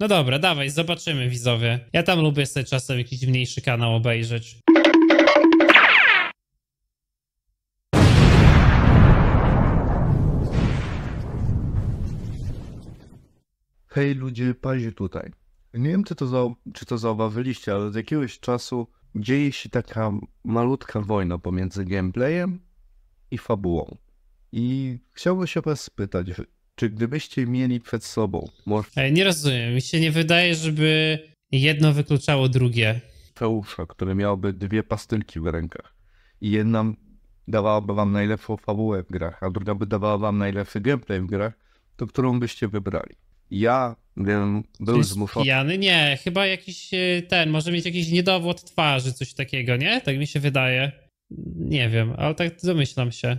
No dobra, dawaj, zobaczymy widzowie. Ja tam lubię sobie czasem jakiś mniejszy kanał obejrzeć. Hej ludzie, pazi tutaj. Nie wiem, czy to, za, czy to zauważyliście, ale od jakiegoś czasu dzieje się taka malutka wojna pomiędzy gameplayem i fabułą. I chciałbym się was spytać, czy gdybyście mieli przed sobą. Może... Nie rozumiem. Mi się nie wydaje, żeby jedno wykluczało drugie. Feusza, które miałoby dwie pastylki w rękach. I jedna dawałaby wam najlepszą fabułę w grach, a druga by dawała wam najlepszy gameplay w grach, to którą byście wybrali? Ja bym był Czyli zmuszony. Pijany? Nie, chyba jakiś e, ten, może mieć jakiś niedowód twarzy, coś takiego, nie? Tak mi się wydaje. Nie wiem, ale tak domyślam się.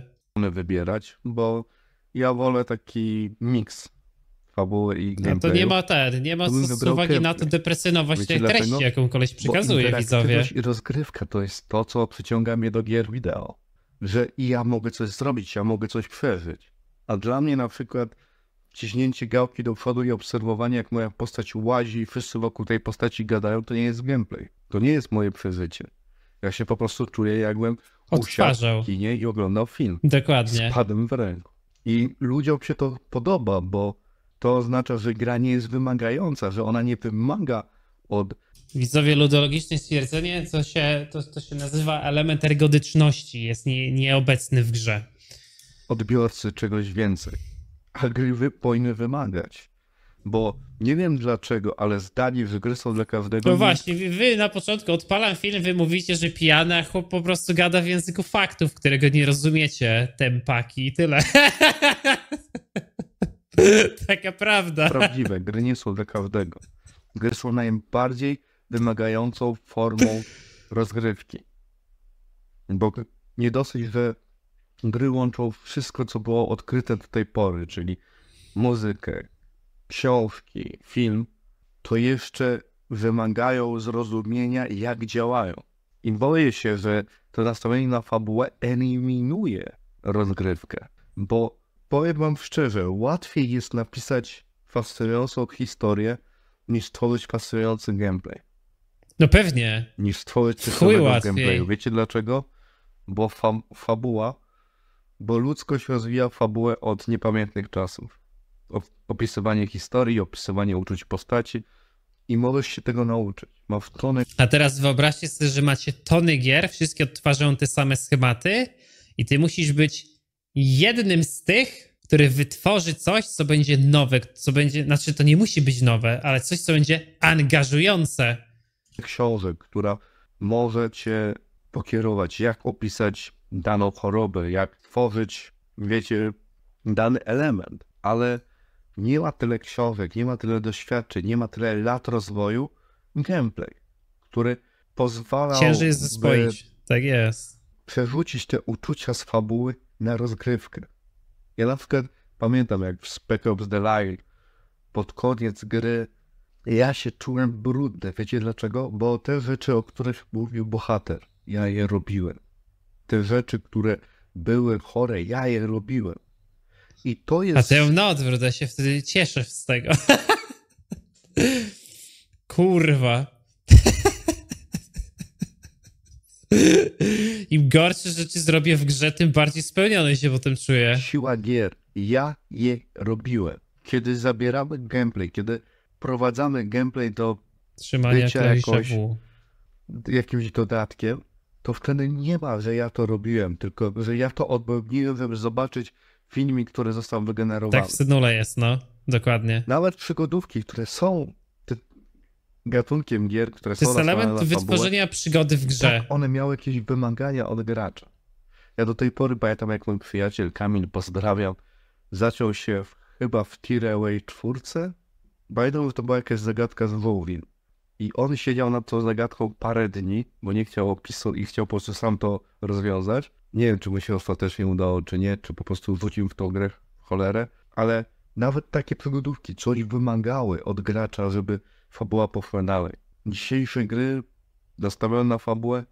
Wybierać, bo ja wolę taki miks fabuły i gameplayu. No to nie ma ten, nie ma z uwagi na to depresyjną właśnie dlatego? treści, jaką koleś przekazuje widzowie. i rozgrywka to jest to, co przyciąga mnie do gier wideo. Że i ja mogę coś zrobić, ja mogę coś przeżyć. A dla mnie na przykład ciśnięcie gałki do przodu i obserwowanie, jak moja postać łazi i wszyscy wokół tej postaci gadają, to nie jest gameplay. To nie jest moje przeżycie. Ja się po prostu czuję, jakbym usiadł w kinie i oglądał film. Dokładnie. Z w ręku. I ludziom się to podoba, bo to oznacza, że gra nie jest wymagająca, że ona nie wymaga od. Widzowie, ludologiczne stwierdzenie, co się, to, to się nazywa element ergodyczności, jest nie, nieobecny w grze. Odbiorcy czegoś więcej. A gry powinny wymagać bo nie wiem dlaczego, ale zdanie w są dla każdego. No właśnie, wy na początku odpalam film, wy mówicie, że pijany, a chłop po prostu gada w języku faktów, którego nie rozumiecie, tempaki i tyle. Taka prawda. Prawdziwe, gry nie są dla każdego. Gry są najbardziej wymagającą formą rozgrywki. Bo nie dosyć, że gry łączą wszystko, co było odkryte do tej pory, czyli muzykę, książki, film, to jeszcze wymagają zrozumienia, jak działają. I boję się, że to nastawienie na fabułę eliminuje rozgrywkę, bo powiem wam szczerze, łatwiej jest napisać fascynującą historię, niż stworzyć fascynujący gameplay. No pewnie. Niż stworzyć ciekawego gameplayu. Wiecie dlaczego? Bo fa fabuła, bo ludzkość rozwija fabułę od niepamiętnych czasów opisywanie historii, opisywanie uczuć postaci i możesz się tego nauczyć. Ma w tony... A teraz wyobraźcie sobie, że macie tony gier, wszystkie odtwarzają te same schematy i ty musisz być jednym z tych, który wytworzy coś, co będzie nowe, co będzie, znaczy to nie musi być nowe, ale coś, co będzie angażujące. Książek, która może cię pokierować, jak opisać daną chorobę, jak tworzyć, wiecie, dany element, ale nie ma tyle książek, nie ma tyle doświadczeń, nie ma tyle lat rozwoju, gameplay, który pozwala. Ciężej jest zaspoić, tak jest. Przerzucić te uczucia z fabuły na rozgrywkę. Ja na przykład pamiętam, jak w Spec Ops The Line pod koniec gry ja się czułem brudny. Wiecie dlaczego? Bo te rzeczy, o których mówił bohater, ja je robiłem. Te rzeczy, które były chore, ja je robiłem. I to jest. A to ja na odwrót, ja się wtedy cieszę z tego. Kurwa. Im gorsze rzeczy zrobię w grze, tym bardziej spełniony się potem czuję. Siła gier. Ja je robiłem. Kiedy zabieramy gameplay, kiedy prowadzamy gameplay do Trzymania bycia jakoś w. jakimś dodatkiem, to wtedy nie ma, że ja to robiłem, tylko że ja to odbędziłem, żeby zobaczyć, filmik, który został wygenerowany. Tak, w Synule jest, no, dokładnie. Nawet przygodówki, które są gatunkiem gier, które to są... To jest element wytworzenia fabułę, przygody w grze. Tak, one miały jakieś wymagania od gracza. Ja do tej pory pamiętam, jak mój przyjaciel Kamil, pozdrawiam, zaciął się w, chyba w czwórce. 4. Bajdą to była jakaś zagadka z Wolverine. I on siedział nad tą zagadką parę dni, bo nie chciał opisu i chciał po prostu sam to rozwiązać. Nie wiem, czy mu się ostatecznie udało, czy nie, czy po prostu wrócił w tą grę cholerę, ale nawet takie przygodówki, co oni wymagały od gracza, żeby fabuła poszła dalej. Dzisiejsze gry nastawione na fabułę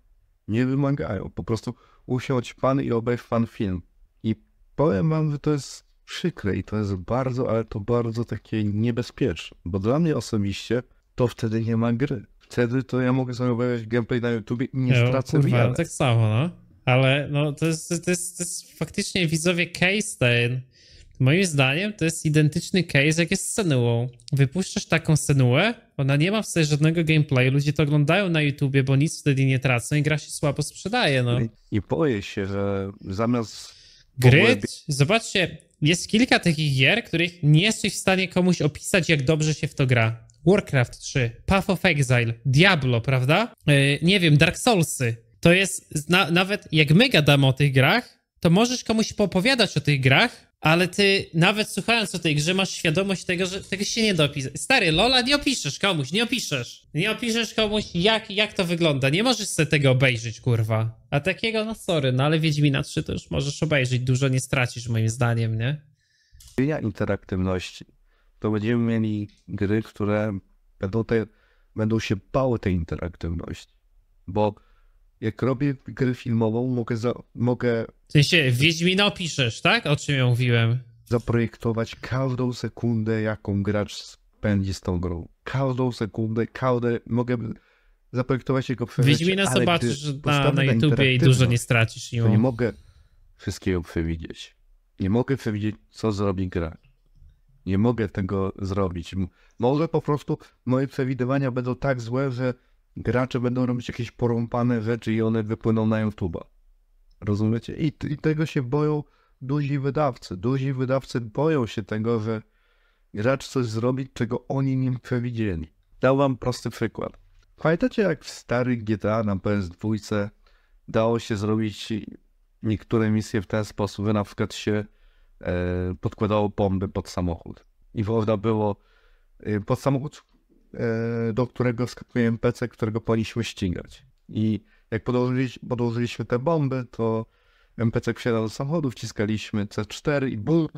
nie wymagają. Po prostu usiądź pan i obejrz pan film. I powiem wam, że to jest przykre i to jest bardzo, ale to bardzo takie niebezpieczne. Bo dla mnie osobiście to wtedy nie ma gry. Wtedy to ja mogę sobie obejrzeć gameplay na YouTube i nie stracę kurwa, no tak samo, no. Ale no, to, jest, to, jest, to jest, to jest faktycznie widzowie case ten. Moim zdaniem to jest identyczny case jak jest z Senuą. Wypuszczasz taką Senuę, ona nie ma w sobie żadnego gameplayu, ludzie to oglądają na YouTubie, bo nic wtedy nie tracą i gra się słabo sprzedaje, no. I, i boję się, że zamiast... Gry? Ogóle... Zobaczcie, jest kilka takich gier, których nie jesteś w stanie komuś opisać, jak dobrze się w to gra. Warcraft 3, Path of Exile, Diablo, prawda? Yy, nie wiem, Dark Soulsy. To jest, na, nawet jak my gadamy o tych grach, to możesz komuś popowiadać o tych grach, ale ty nawet słuchając o tej grze masz świadomość tego, że tego się nie dopisać. Stary, Lola, nie opiszesz komuś, nie opiszesz. Nie opiszesz komuś, jak, jak to wygląda. Nie możesz sobie tego obejrzeć, kurwa. A takiego, no sorry, no ale Wiedźmina 3 to już możesz obejrzeć. Dużo nie stracisz, moim zdaniem, nie? Zmienia interaktywności to będziemy mieli gry, które będą, te, będą się bały tej interaktywności. Bo jak robię grę filmową, mogę. Za, mogę w sensie Wiedźmina piszesz, tak? O czym ja mówiłem? Zaprojektować każdą sekundę, jaką gracz spędzi z tą grą. Każdą sekundę, każdą. Mogę zaprojektować jego przeżycie. Wiedźmina zobaczysz na, na YouTubie i dużo nie stracisz. Mimo. Nie mogę wszystkiego przewidzieć. Nie mogę przewidzieć, co zrobi gracz. Nie mogę tego zrobić. Może po prostu moje przewidywania będą tak złe, że gracze będą robić jakieś porąpane rzeczy i one wypłyną na YouTube'a. Rozumiecie? I, I, tego się boją duzi wydawcy. Duzi wydawcy boją się tego, że gracz coś zrobi, czego oni nie przewidzieli. Dał wam prosty przykład. Pamiętacie jak w starych GTA na PS2 dało się zrobić niektóre misje w ten sposób, że na przykład się E, podkładało bomby pod samochód. I można było e, pod samochód, e, do którego skakuje MPC którego powinniśmy ścigać. I jak podłożyliśmy, podłożyliśmy te bomby, to MPC wsiadał do samochodu, wciskaliśmy C4 i bum,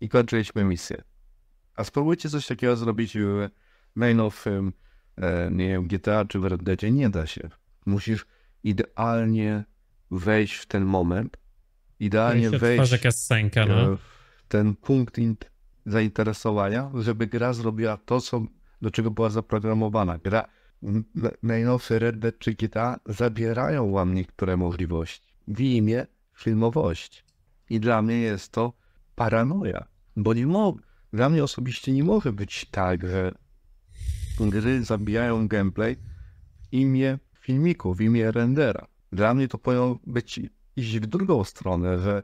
i kończyliśmy misję. A spróbujcie coś takiego zrobić w of e, nie wiem, GTA czy w Red Deadzie. Nie da się. Musisz idealnie wejść w ten moment, idealnie wejść no. E, w ten punkt zainteresowania, żeby gra zrobiła to, co, do czego była zaprogramowana. Gra, najnowsze Red Dead czy GTA zabierają wam niektóre możliwości w imię filmowości. I dla mnie jest to paranoia, bo nie mogę. Dla mnie osobiście nie może być tak, że gry zabijają gameplay w imię filmiku, w imię rendera. Dla mnie to powinno być iść w drugą stronę, że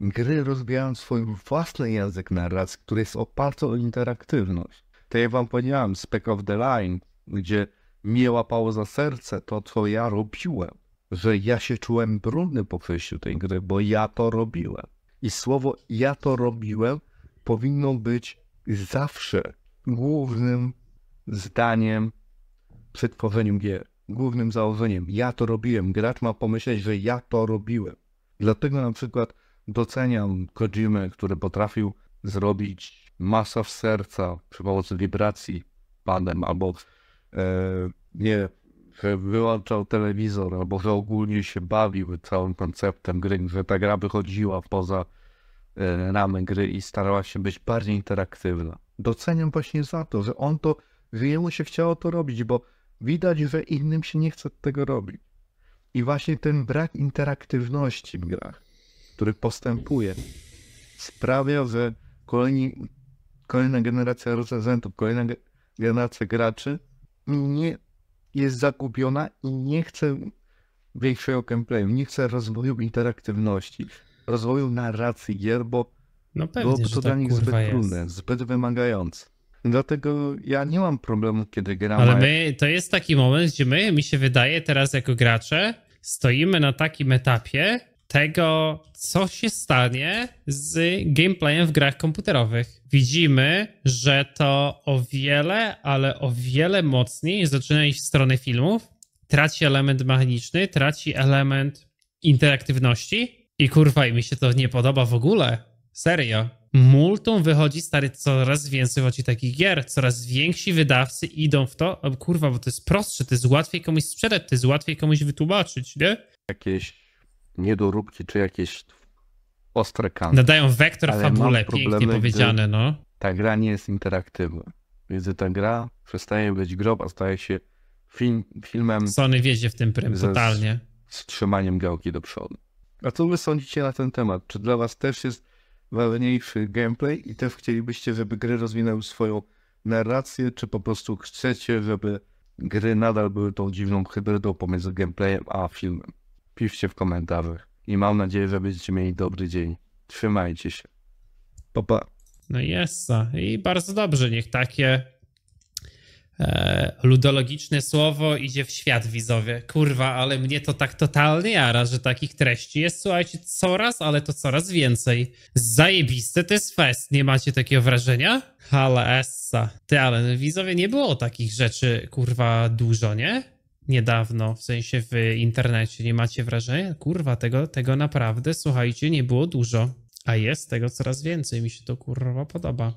gry rozwijają swój własny język narracji, który jest oparty o interaktywność. To tak ja wam powiedziałem, Spec of the Line, gdzie mnie łapało za serce to, co ja robiłem. Że ja się czułem brudny po przejściu tej gry, bo ja to robiłem. I słowo ja to robiłem powinno być zawsze głównym zdaniem przy tworzeniu gier głównym założeniem. Ja to robiłem. Gracz ma pomyśleć, że ja to robiłem. Dlatego na przykład doceniam Kojimę, który potrafił zrobić masaż serca przy pomocy wibracji panem, albo e, nie, że wyłączał telewizor, albo że ogólnie się bawił całym konceptem gry, że ta gra wychodziła poza e, ramy gry i starała się być bardziej interaktywna. Doceniam właśnie za to, że on to, że jemu się chciało to robić, bo Widać, że innym się nie chce tego robić. I właśnie ten brak interaktywności w grach, który postępuje, sprawia, że kolejni, kolejna generacja recenzentów, kolejna ge generacja graczy nie jest zakupiona i nie chce większego gameplayu, nie chce rozwoju interaktywności, rozwoju narracji gier, bo no pewnie, byłoby to tak, dla nich zbyt jest. trudne, zbyt wymagające. Dlatego ja nie mam problemu, kiedy gram. Ale my, to jest taki moment, gdzie my, mi się wydaje, teraz jako gracze, stoimy na takim etapie tego, co się stanie z gameplayem w grach komputerowych. Widzimy, że to o wiele, ale o wiele mocniej zaczyna iść w stronę filmów, traci element mechaniczny, traci element interaktywności. I kurwa, i mi się to nie podoba w ogóle. Serio. Multum wychodzi, stary, coraz więcej wychodzi takich gier. Coraz więksi wydawcy idą w to. O, kurwa, bo to jest prostsze, to jest łatwiej komuś sprzedać, to jest łatwiej komuś wytłumaczyć, nie? Jakieś niedoróbki czy jakieś ostre kanty. Nadają wektor Ale fabule, problemy, pięknie powiedziane, no. Ta gra nie jest interaktywna. więc ta gra przestaje być grą, a staje się film, filmem... Sony wiezie w tym prym, totalnie. Z, z trzymaniem gałki do przodu. A co wy sądzicie na ten temat? Czy dla was też jest wolniejszy gameplay i też chcielibyście, żeby gry rozwinęły swoją narrację, czy po prostu chcecie, żeby gry nadal były tą dziwną hybrydą pomiędzy gameplayem a filmem? Piszcie w komentarzach i mam nadzieję, że będziecie mieli dobry dzień. Trzymajcie się. Pa, pa. No jest. I bardzo dobrze, niech takie E, ludologiczne słowo idzie w świat wizowy. Kurwa, ale mnie to tak totalnie jara, że takich treści jest, słuchajcie, coraz, ale to coraz więcej. Zajebiste to jest fest, nie macie takiego wrażenia? Hala essa. Ty, ale wizowie nie było takich rzeczy, kurwa, dużo, nie? Niedawno, w sensie w internecie, nie macie wrażenia? Kurwa, tego, tego naprawdę, słuchajcie, nie było dużo. A jest tego coraz więcej, mi się to kurwa podoba.